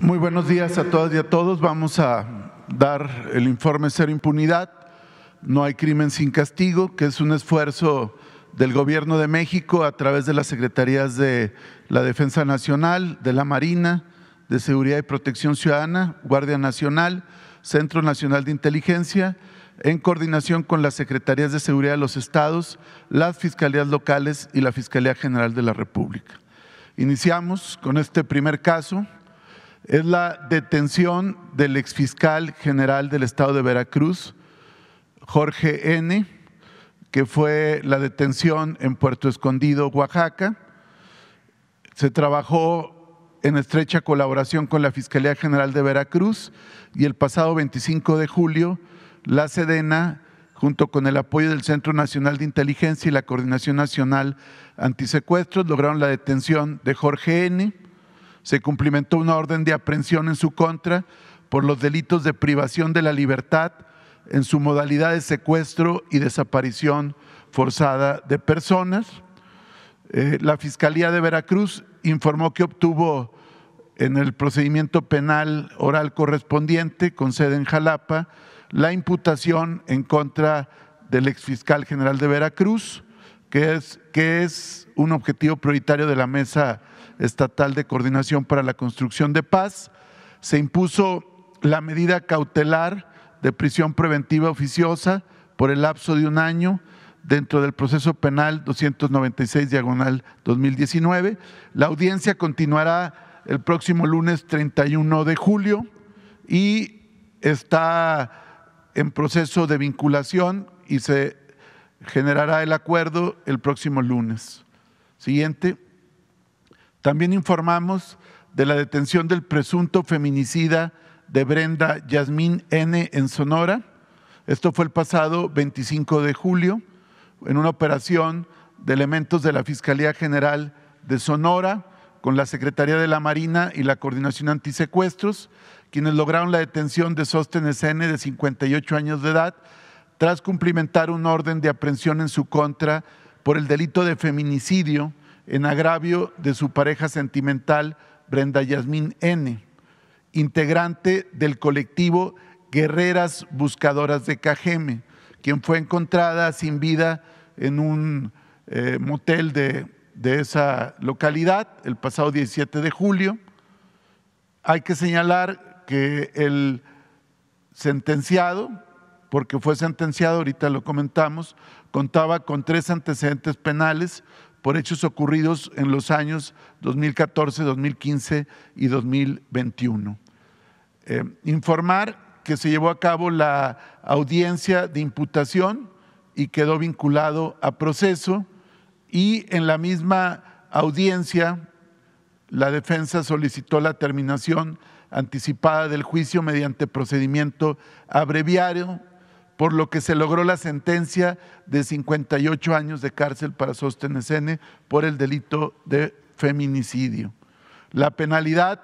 Muy buenos días a todas y a todos. Vamos a dar el informe Cero Impunidad. No hay crimen sin castigo, que es un esfuerzo del Gobierno de México a través de las Secretarías de la Defensa Nacional, de la Marina, de Seguridad y Protección Ciudadana, Guardia Nacional, Centro Nacional de Inteligencia, en coordinación con las Secretarías de Seguridad de los Estados, las Fiscalías Locales y la Fiscalía General de la República. Iniciamos con este primer caso es la detención del exfiscal general del estado de Veracruz, Jorge N., que fue la detención en Puerto Escondido, Oaxaca. Se trabajó en estrecha colaboración con la Fiscalía General de Veracruz y el pasado 25 de julio, la Sedena, junto con el apoyo del Centro Nacional de Inteligencia y la Coordinación Nacional Antisecuestros, lograron la detención de Jorge N., se cumplimentó una orden de aprehensión en su contra por los delitos de privación de la libertad en su modalidad de secuestro y desaparición forzada de personas. Eh, la Fiscalía de Veracruz informó que obtuvo en el procedimiento penal oral correspondiente, con sede en Jalapa, la imputación en contra del exfiscal general de Veracruz, que es, que es un objetivo prioritario de la mesa Estatal de Coordinación para la Construcción de Paz, se impuso la medida cautelar de prisión preventiva oficiosa por el lapso de un año dentro del proceso penal 296 diagonal 2019. La audiencia continuará el próximo lunes 31 de julio y está en proceso de vinculación y se generará el acuerdo el próximo lunes. Siguiente. También informamos de la detención del presunto feminicida de Brenda Yasmín N. en Sonora. Esto fue el pasado 25 de julio, en una operación de elementos de la Fiscalía General de Sonora con la Secretaría de la Marina y la Coordinación Antisecuestros, quienes lograron la detención de Sóstenes N. de 58 años de edad tras cumplimentar un orden de aprehensión en su contra por el delito de feminicidio en agravio de su pareja sentimental Brenda Yasmín N., integrante del colectivo Guerreras Buscadoras de Cajeme, quien fue encontrada sin vida en un eh, motel de, de esa localidad el pasado 17 de julio. Hay que señalar que el sentenciado, porque fue sentenciado, ahorita lo comentamos, contaba con tres antecedentes penales por hechos ocurridos en los años 2014, 2015 y 2021. Eh, informar que se llevó a cabo la audiencia de imputación y quedó vinculado a proceso y en la misma audiencia la defensa solicitó la terminación anticipada del juicio mediante procedimiento abreviario por lo que se logró la sentencia de 58 años de cárcel para Sostenesene por el delito de feminicidio. La penalidad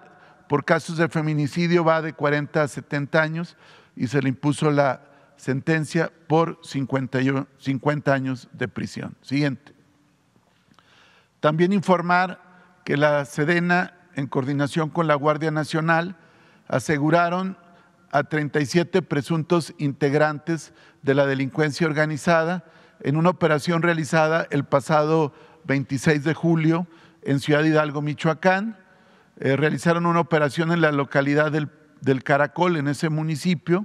por casos de feminicidio va de 40 a 70 años y se le impuso la sentencia por 50, 50 años de prisión. Siguiente. También informar que la Sedena, en coordinación con la Guardia Nacional, aseguraron a 37 presuntos integrantes de la delincuencia organizada en una operación realizada el pasado 26 de julio en Ciudad Hidalgo, Michoacán. Eh, realizaron una operación en la localidad del, del Caracol, en ese municipio,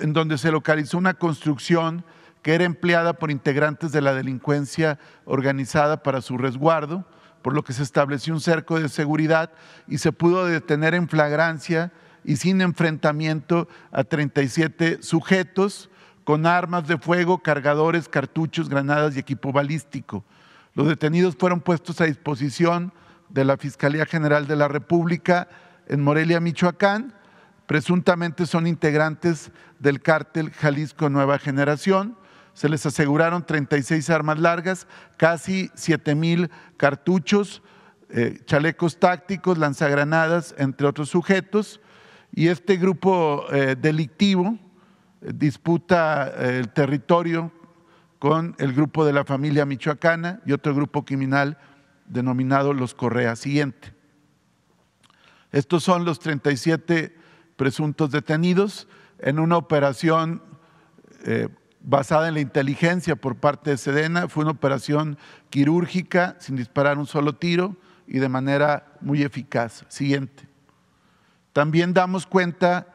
en donde se localizó una construcción que era empleada por integrantes de la delincuencia organizada para su resguardo, por lo que se estableció un cerco de seguridad y se pudo detener en flagrancia y sin enfrentamiento a 37 sujetos con armas de fuego, cargadores, cartuchos, granadas y equipo balístico. Los detenidos fueron puestos a disposición de la Fiscalía General de la República en Morelia, Michoacán. Presuntamente son integrantes del cártel Jalisco Nueva Generación. Se les aseguraron 36 armas largas, casi 7 mil cartuchos, eh, chalecos tácticos, lanzagranadas, entre otros sujetos y este grupo eh, delictivo eh, disputa eh, el territorio con el grupo de la familia michoacana y otro grupo criminal denominado los Correa Siguiente. Estos son los 37 presuntos detenidos en una operación basada en la inteligencia por parte de Sedena. Fue una operación quirúrgica, sin disparar un solo tiro y de manera muy eficaz. Siguiente. También damos cuenta,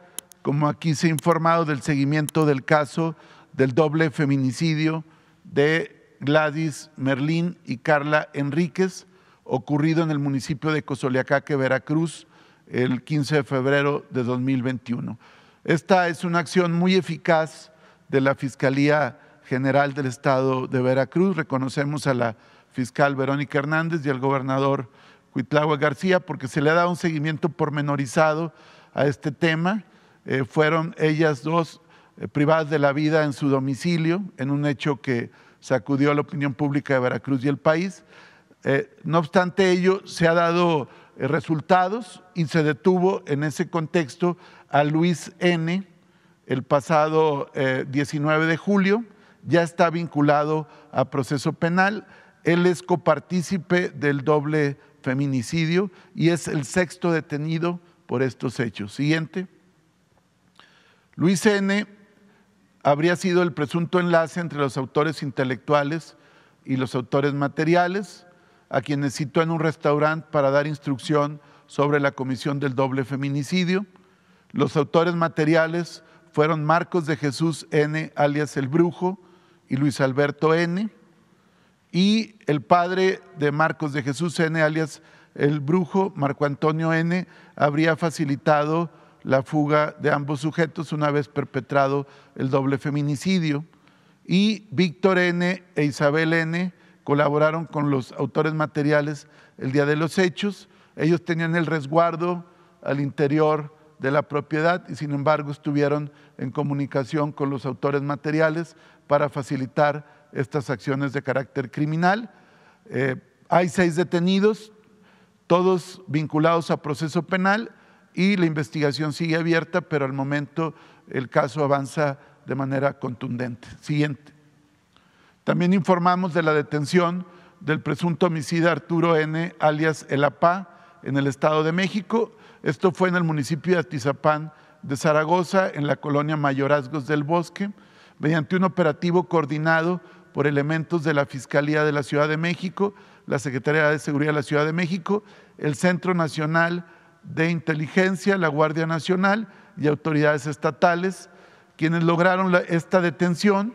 como aquí se ha informado, del seguimiento del caso del doble feminicidio de Gladys Merlín y Carla Enríquez, ocurrido en el municipio de Cosoleacaque, Veracruz, el 15 de febrero de 2021. Esta es una acción muy eficaz de la Fiscalía General del Estado de Veracruz. Reconocemos a la fiscal Verónica Hernández y al gobernador Huitlahua García, porque se le ha dado un seguimiento pormenorizado a este tema. Eh, fueron ellas dos eh, privadas de la vida en su domicilio, en un hecho que sacudió a la opinión pública de Veracruz y el país. Eh, no obstante ello, se ha dado resultados y se detuvo en ese contexto a Luis N. el pasado 19 de julio. Ya está vinculado a proceso penal. Él es copartícipe del doble feminicidio y es el sexto detenido por estos hechos. Siguiente. Luis N. habría sido el presunto enlace entre los autores intelectuales y los autores materiales, a quienes citó en un restaurante para dar instrucción sobre la comisión del doble feminicidio. Los autores materiales fueron Marcos de Jesús N., alias el Brujo, y Luis Alberto N., y el padre de Marcos de Jesús N, alias el brujo, Marco Antonio N, habría facilitado la fuga de ambos sujetos una vez perpetrado el doble feminicidio. Y Víctor N e Isabel N colaboraron con los autores materiales el día de los hechos. Ellos tenían el resguardo al interior de la propiedad y sin embargo estuvieron en comunicación con los autores materiales para facilitar estas acciones de carácter criminal. Eh, hay seis detenidos, todos vinculados a proceso penal y la investigación sigue abierta, pero al momento el caso avanza de manera contundente. Siguiente. También informamos de la detención del presunto homicida Arturo N., alias El APA, en el Estado de México. Esto fue en el municipio de Atizapán de Zaragoza, en la colonia Mayorazgos del Bosque. Mediante un operativo coordinado por elementos de la Fiscalía de la Ciudad de México, la Secretaría de Seguridad de la Ciudad de México, el Centro Nacional de Inteligencia, la Guardia Nacional y autoridades estatales, quienes lograron esta detención.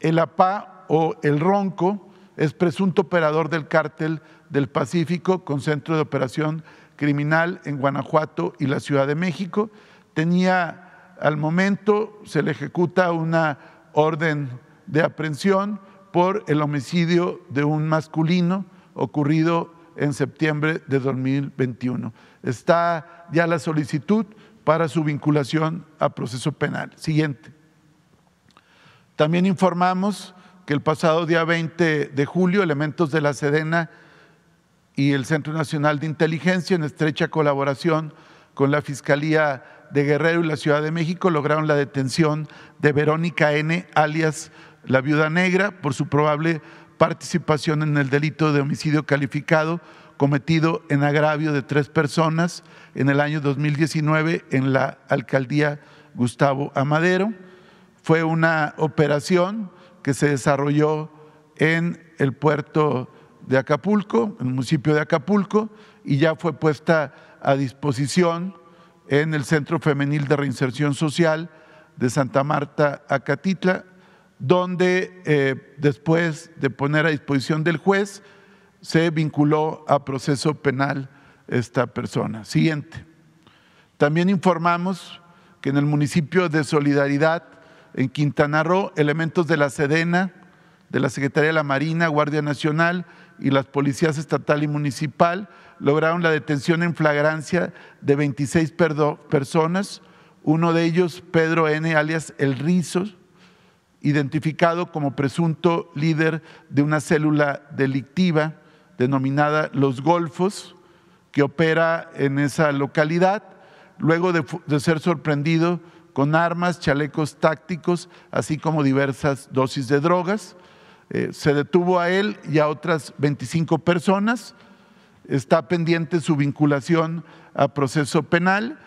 El APA o el Ronco es presunto operador del cártel del Pacífico con centro de operación criminal en Guanajuato y la Ciudad de México. Tenía al momento, se le ejecuta una orden de aprehensión por el homicidio de un masculino ocurrido en septiembre de 2021. Está ya la solicitud para su vinculación a proceso penal. Siguiente. También informamos que el pasado día 20 de julio, elementos de la Sedena y el Centro Nacional de Inteligencia, en estrecha colaboración con la Fiscalía de Guerrero y la Ciudad de México, lograron la detención de Verónica N., alias la viuda negra por su probable participación en el delito de homicidio calificado cometido en agravio de tres personas en el año 2019 en la alcaldía Gustavo Amadero. Fue una operación que se desarrolló en el puerto de Acapulco, en el municipio de Acapulco, y ya fue puesta a disposición en el Centro Femenil de Reinserción Social de Santa Marta, Acatitla, donde eh, después de poner a disposición del juez, se vinculó a proceso penal esta persona. Siguiente. También informamos que en el municipio de Solidaridad, en Quintana Roo, elementos de la Sedena, de la Secretaría de la Marina, Guardia Nacional y las policías estatal y municipal lograron la detención en flagrancia de 26 personas, uno de ellos Pedro N., alias El Rizos, identificado como presunto líder de una célula delictiva denominada Los Golfos, que opera en esa localidad, luego de, ser sorprendido con armas, chalecos tácticos, así como diversas dosis de drogas. Eh, se detuvo a él y a otras 25 personas. Está pendiente su vinculación a proceso penal.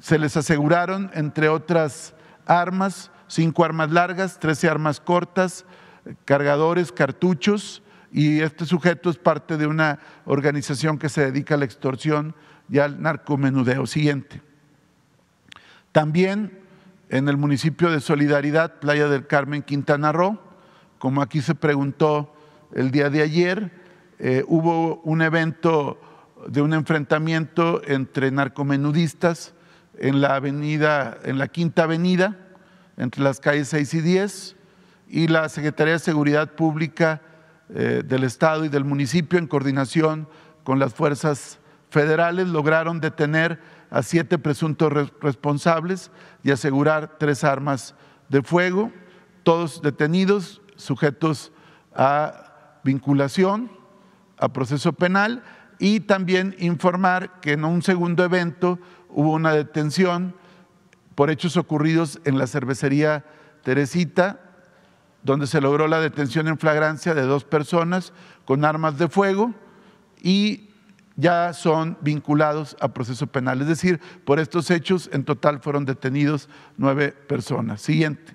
Se les aseguraron, entre otras armas, cinco armas largas, trece armas cortas, cargadores, cartuchos, y este sujeto es parte de una organización que se dedica a la extorsión y al narcomenudeo siguiente. También en el municipio de Solidaridad, Playa del Carmen, Quintana Roo, como aquí se preguntó el día de ayer, eh, hubo un evento de un enfrentamiento entre narcomenudistas en la avenida, en la Quinta Avenida, entre las calles 6 y 10, y la Secretaría de Seguridad Pública eh, del Estado y del municipio, en coordinación con las fuerzas federales, lograron detener a siete presuntos responsables y asegurar tres armas de fuego, todos detenidos, sujetos a vinculación, a proceso penal, y también informar que en un segundo evento hubo una detención por hechos ocurridos en la cervecería Teresita, donde se logró la detención en flagrancia de dos personas con armas de fuego y ya son vinculados a proceso penal. Es decir, por estos hechos en total fueron detenidos nueve personas. Siguiente.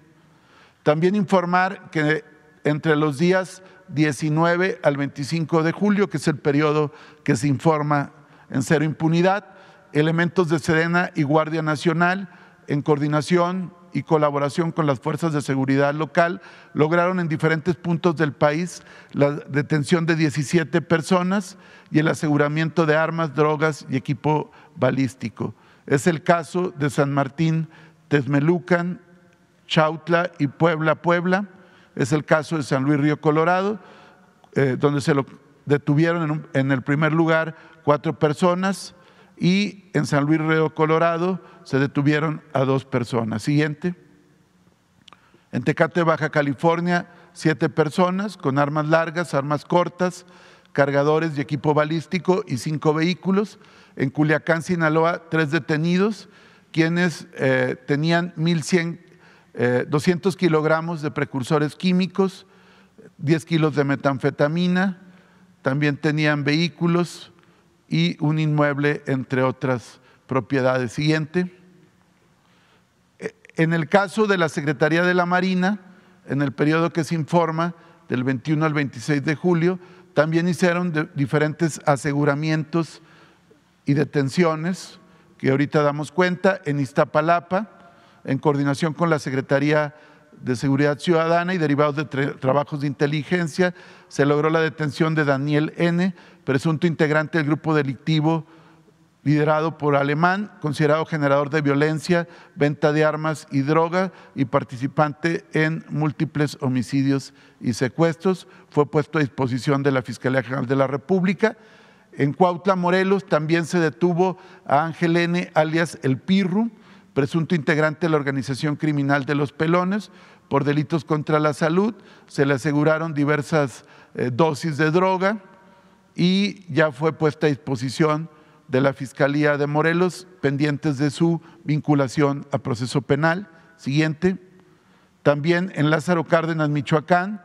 También informar que entre los días 19 al 25 de julio, que es el periodo que se informa en cero impunidad, elementos de Serena y Guardia Nacional en coordinación y colaboración con las fuerzas de seguridad local, lograron en diferentes puntos del país la detención de 17 personas y el aseguramiento de armas, drogas y equipo balístico. Es el caso de San Martín, Tezmelucan, Chautla y Puebla, Puebla. Es el caso de San Luis Río Colorado, eh, donde se lo detuvieron en, en el primer lugar cuatro personas y en San Luis Río Colorado se detuvieron a dos personas. Siguiente. En Tecate, Baja California, siete personas con armas largas, armas cortas, cargadores y equipo balístico y cinco vehículos. En Culiacán, Sinaloa, tres detenidos, quienes eh, tenían 1.100, eh, kilogramos de precursores químicos, 10 kilos de metanfetamina, también tenían vehículos y un inmueble, entre otras propiedades. Siguiente. E, en el caso de la Secretaría de la Marina, en el periodo que se informa, del 21 al 26 de julio, también hicieron diferentes aseguramientos y detenciones que ahorita damos cuenta en Iztapalapa, en coordinación con la Secretaría de Seguridad Ciudadana y derivados de trabajos de inteligencia, se logró la detención de Daniel N., presunto integrante del grupo delictivo liderado por Alemán, considerado generador de violencia, venta de armas y droga y participante en múltiples homicidios y secuestros. Fue puesto a disposición de la Fiscalía General de la República. En Cuautla, Morelos, también se detuvo a Ángel N., alias El Pirru, presunto integrante de la organización criminal de los Pelones, por delitos contra la salud. Se le aseguraron diversas eh, dosis de droga y ya fue puesta a disposición de la Fiscalía de Morelos pendientes de su vinculación a proceso penal. Siguiente. También en Lázaro Cárdenas, Michoacán,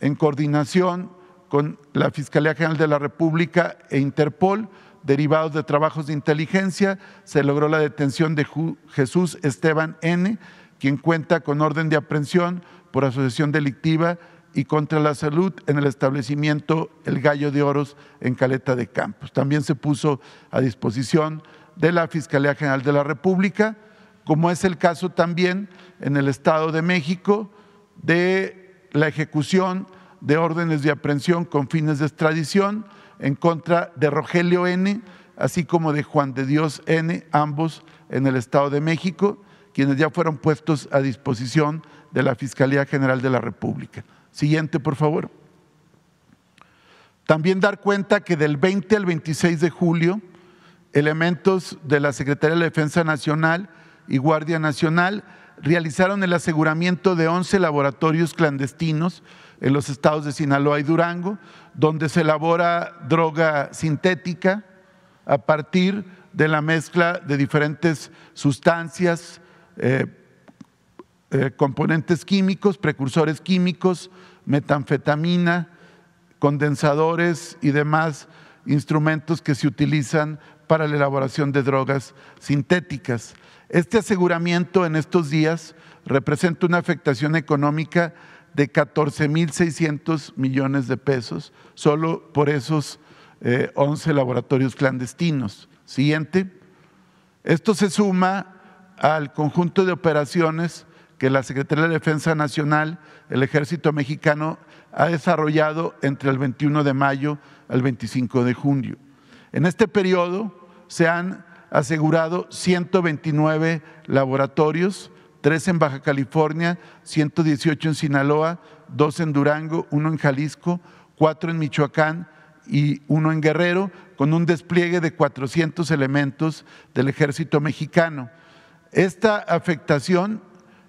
en coordinación con la Fiscalía General de la República e Interpol, derivados de trabajos de inteligencia, se logró la detención de Jesús Esteban N., quien cuenta con orden de aprehensión por asociación delictiva y contra la salud en el establecimiento El Gallo de Oros en Caleta de Campos. También se puso a disposición de la Fiscalía General de la República, como es el caso también en el Estado de México de la ejecución de órdenes de aprehensión con fines de extradición en contra de Rogelio N., así como de Juan de Dios N., ambos en el Estado de México, quienes ya fueron puestos a disposición de la Fiscalía General de la República. Siguiente, por favor. También dar cuenta que del 20 al 26 de julio, elementos de la Secretaría de Defensa Nacional y Guardia Nacional realizaron el aseguramiento de 11 laboratorios clandestinos en los estados de Sinaloa y Durango, donde se elabora droga sintética a partir de la mezcla de diferentes sustancias. Eh, eh, componentes químicos, precursores químicos, metanfetamina, condensadores y demás instrumentos que se utilizan para la elaboración de drogas sintéticas. Este aseguramiento en estos días representa una afectación económica de 14.600 millones de pesos solo por esos 11 eh, laboratorios clandestinos. Siguiente. Esto se suma al conjunto de operaciones que la Secretaría de Defensa Nacional, el Ejército Mexicano, ha desarrollado entre el 21 de mayo al 25 de junio. En este periodo se han asegurado 129 laboratorios, tres en Baja California, 118 en Sinaloa, dos en Durango, uno en Jalisco, cuatro en Michoacán y uno en Guerrero, con un despliegue de 400 elementos del ejército mexicano. Esta afectación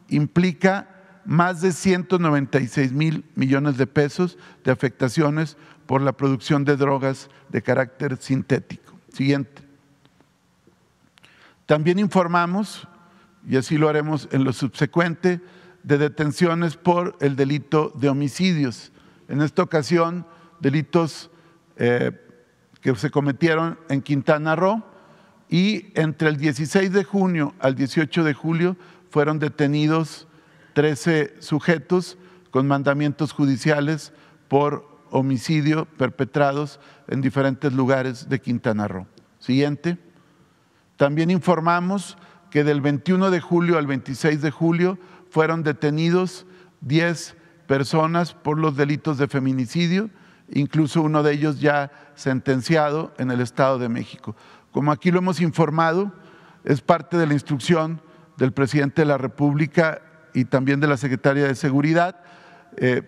implica más de 196 mil millones de pesos de afectaciones por la producción de drogas de carácter sintético. Siguiente. También informamos, y así lo haremos en lo subsecuente, de detenciones por el delito de homicidios. En esta ocasión, delitos eh, que se cometieron en Quintana Roo y entre el 16 de junio al 18 de julio fueron detenidos 13 sujetos con mandamientos judiciales por homicidio perpetrados en diferentes lugares de Quintana Roo. Siguiente. También informamos que del 21 de julio al 26 de julio fueron detenidos 10 personas por los delitos de feminicidio, incluso uno de ellos ya sentenciado en el Estado de México. Como aquí lo hemos informado, es parte de la instrucción del presidente de la República y también de la Secretaria de Seguridad, eh,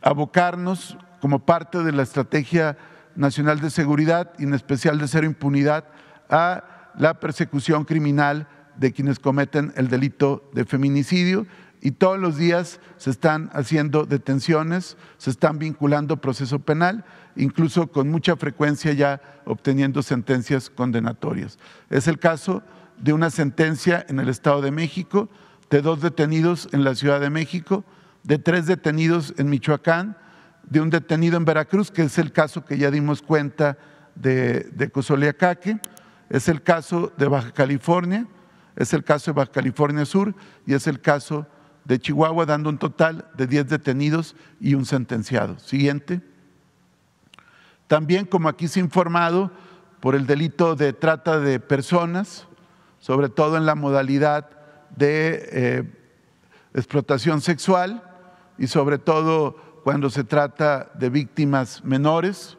abocarnos como parte de la Estrategia Nacional de Seguridad y en especial de cero impunidad a la persecución criminal de quienes cometen el delito de feminicidio y todos los días se están haciendo detenciones, se están vinculando proceso penal, incluso con mucha frecuencia ya obteniendo sentencias condenatorias. Es el caso de una sentencia en el Estado de México, de dos detenidos en la Ciudad de México, de tres detenidos en Michoacán, de un detenido en Veracruz, que es el caso que ya dimos cuenta de, de es el caso de Baja California, es el caso de Baja California Sur y es el caso de Chihuahua, dando un total de 10 detenidos y un sentenciado. Siguiente. También, como aquí se ha informado, por el delito de trata de personas, sobre todo en la modalidad de eh, explotación sexual y sobre todo cuando se trata de víctimas menores.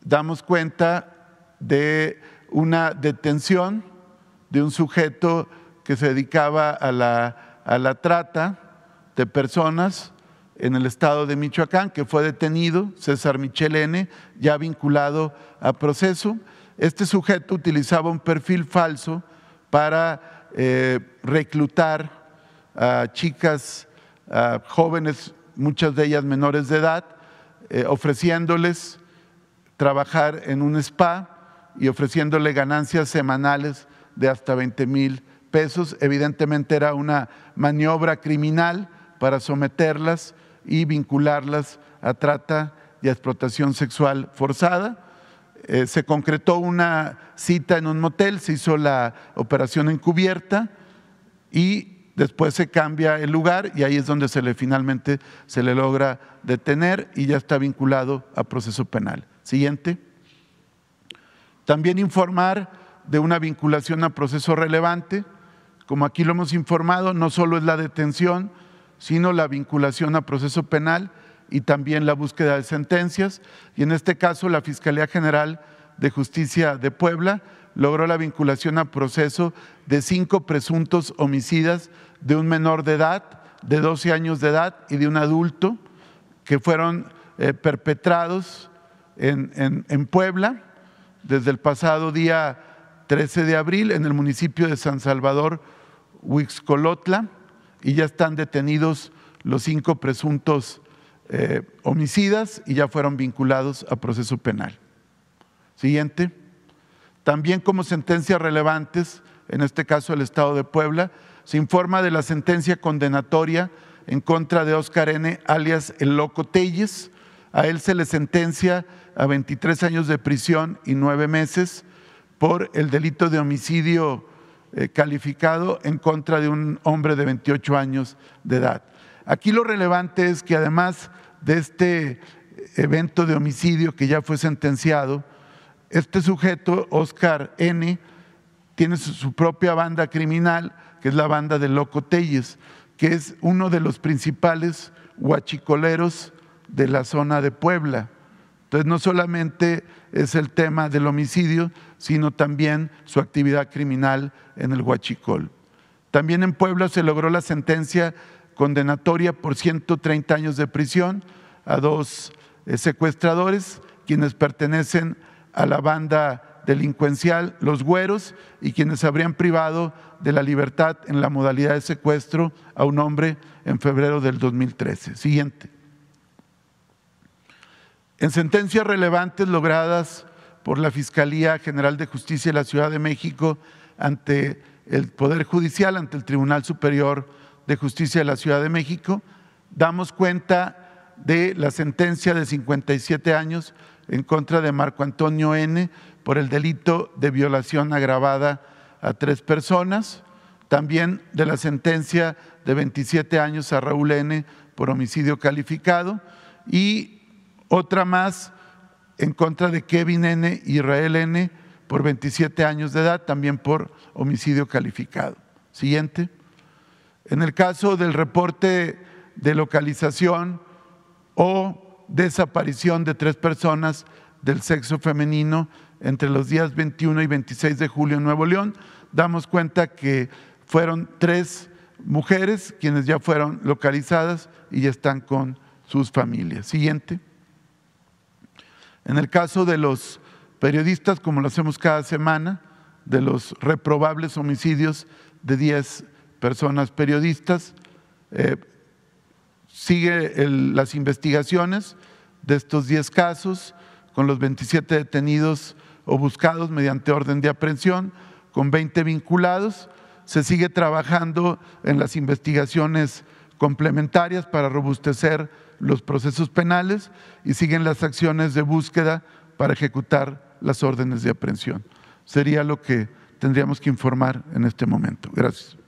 Damos cuenta de una detención de un sujeto que se dedicaba a la, a la trata de personas en el estado de Michoacán, que fue detenido, César Michel ya vinculado a proceso. Este sujeto utilizaba un perfil falso para eh, reclutar a chicas jóvenes, muchas de ellas menores de edad, eh, ofreciéndoles trabajar en un spa y ofreciéndole ganancias semanales de hasta 20 mil pesos. Evidentemente era una maniobra criminal para someterlas y vincularlas a trata y explotación sexual forzada. Eh, se concretó una cita en un motel, se hizo la operación encubierta y después se cambia el lugar y ahí es donde se le finalmente se le logra detener y ya está vinculado a proceso penal. Siguiente. También informar de una vinculación a proceso relevante. Como aquí lo hemos informado, no solo es la detención, sino la vinculación a proceso penal y también la búsqueda de sentencias. Y en este caso, la Fiscalía General de Justicia de Puebla logró la vinculación a proceso de cinco presuntos homicidas de un menor de edad, de 12 años de edad y de un adulto, que fueron eh, perpetrados en, Puebla desde el pasado día 13 de abril en el municipio de San Salvador, Huixcolotla, y ya están detenidos los cinco presuntos eh, homicidas y ya fueron vinculados a proceso penal. Siguiente. También como sentencias relevantes, en este caso el Estado de Puebla, se informa de la sentencia condenatoria en contra de Oscar N., alias el Loco Telles. A él se le sentencia a 23 años de prisión y nueve meses por el delito de homicidio eh, calificado en contra de un hombre de 28 años de edad. Aquí lo relevante es que además de este evento de homicidio que ya fue sentenciado, este sujeto, Oscar N., tiene su propia banda criminal, que es la banda de Loco Telles, que es uno de los principales huachicoleros de la zona de Puebla. Entonces, no solamente es el tema del homicidio, sino también su actividad criminal en el huachicol. También en Puebla se logró la sentencia condenatoria por 130 años de prisión a dos eh, secuestradores, quienes pertenecen a la banda delincuencial Los Güeros y quienes habrían privado de la libertad en la modalidad de secuestro a un hombre en febrero del 2013. Siguiente. En sentencias relevantes logradas por la Fiscalía General de Justicia de la Ciudad de México ante el Poder Judicial, ante el Tribunal Superior de Justicia de la Ciudad de México, damos cuenta de la sentencia de 57 años en contra de Marco Antonio N por el delito de violación agravada a tres personas, también de la sentencia de 27 años a Raúl N por homicidio calificado y otra más en contra de Kevin N. y Israel N. por 27 años de edad, también por homicidio calificado. Siguiente en el caso del reporte de localización o desaparición de tres personas del sexo femenino entre los días 21 y 26 de julio en Nuevo León, damos cuenta que fueron tres mujeres quienes ya fueron localizadas y ya están con sus familias. Siguiente. En el caso de los periodistas, como lo hacemos cada semana, de los reprobables homicidios de 10 personas periodistas, eh, sigue las investigaciones de estos 10 casos con los 27 detenidos o buscados mediante orden de aprehensión, con 20 vinculados. Se sigue trabajando en las investigaciones complementarias para robustecer los procesos penales y siguen las acciones de búsqueda para ejecutar las órdenes de aprehensión. Sería lo que tendríamos que informar en este momento. Gracias.